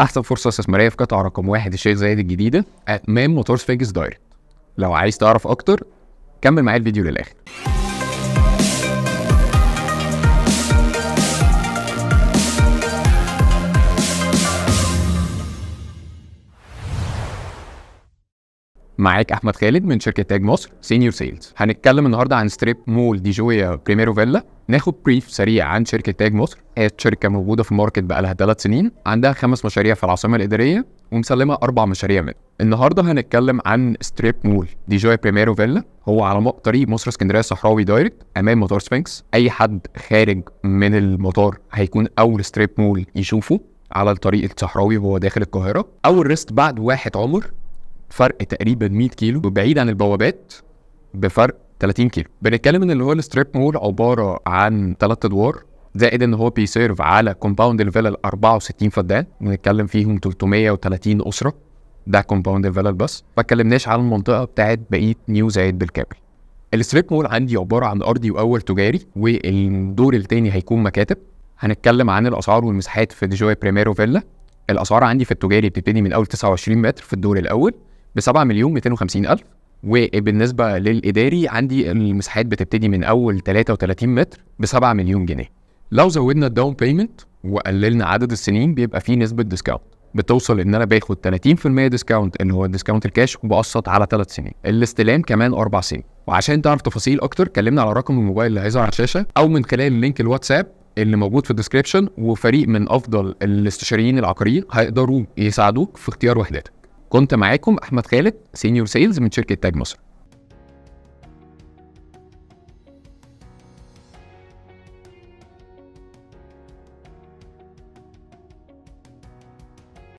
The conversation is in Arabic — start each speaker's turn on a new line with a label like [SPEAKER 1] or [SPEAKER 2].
[SPEAKER 1] احسن فرصه استثماريه في قطعه رقم واحد الشيخ زايد الجديده امام آه، موتورز فيجز دايركت لو عايز تعرف اكتر كمل معايا الفيديو للاخر معاك احمد خالد من شركه تاج مصر سينيور سيلز هنتكلم النهارده عن ستريب مول دي جويا بريميرو فيلا ناخد بريف سريع عن شركه تاج مصر هي شركه موجوده في الماركت بقالها ثلاث سنين عندها خمس مشاريع في العاصمه الاداريه ومسلمه اربع مشاريع منها النهارده هنتكلم عن ستريب مول دي جويا بريميرو فيلا هو على طريق مصر اسكندريه الصحراوي دايركت امام مطار سفنكس اي حد خارج من المطار هيكون اول ستريب مول يشوفه على الطريق الصحراوي وهو داخل القاهره اول ريست بعد واحد عمر فرق تقريبا 100 كيلو وبعيد عن البوابات بفرق 30 كيلو بنتكلم ان اللي هو الستريب مول عباره عن ثلاث ادوار زائد ان هو بيسيرف على كومباوند الفيلا 64 فدان بنتكلم فيهم 330 اسره ده كومباوند الفيلا بس ما اتكلمناش على المنطقه بتاعت بقيه نيو زايد بالكامل الستريب مول عندي عباره عن ارضي واول تجاري والدور الثاني هيكون مكاتب هنتكلم عن الاسعار والمساحات في ديجوي بريميرو فيلا الاسعار عندي في التجاري بتبتدي من اول 29 متر في الدور الاول ب 7 مليون 250 الف وبالنسبه للاداري عندي المساحات بتبتدي من اول 33 متر ب 7 مليون جنيه لو زودنا الداون بيمنت وقللنا عدد السنين بيبقى في نسبه ديسكاونت بتوصل ان انا باخد 30% ديسكاونت اللي هو ديسكاونت الكاش وبقسط على 3 سنين الاستلام كمان 4 سنين وعشان تعرف تفاصيل اكتر كلمنا على رقم الموبايل اللي هيظهر على الشاشه او من خلال لينك الواتساب اللي موجود في الديسكريبشن وفريق من افضل الاستشاريين العقاريين هيقدروا يساعدوك في اختيار وحداتك كنت معاكم احمد خالد سينيور سيلز من شركه تاج مصر